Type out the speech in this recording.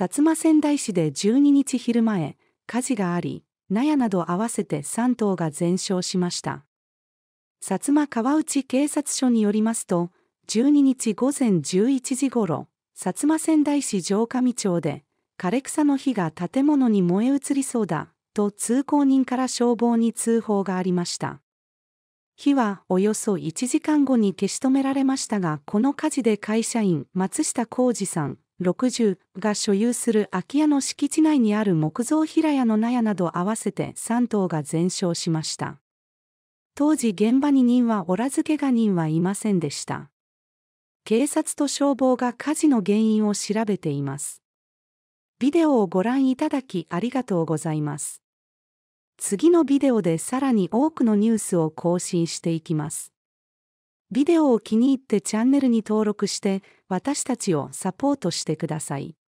薩摩仙台市で12日昼前、火事があり、納屋など合わせて3棟が全焼しました。薩摩川内警察署によりますと、12日午前11時ごろ、薩摩仙台市城上町で、枯れ草の火が建物に燃え移りそうだ、と通行人から消防に通報がありました。火はおよそ1時間後に消し止められましたが、この火事で会社員、松下浩二さん、60が所有する空き家の敷地内にある木造平屋の納屋など合わせて3棟が全焼しました。当時現場に人はおらずけが人はいませんでした。警察と消防が火事の原因を調べています。ビデオをご覧いただきありがとうございます。次のビデオでさらに多くのニュースを更新していきます。ビデオを気に入ってチャンネルに登録して私たちをサポートしてください。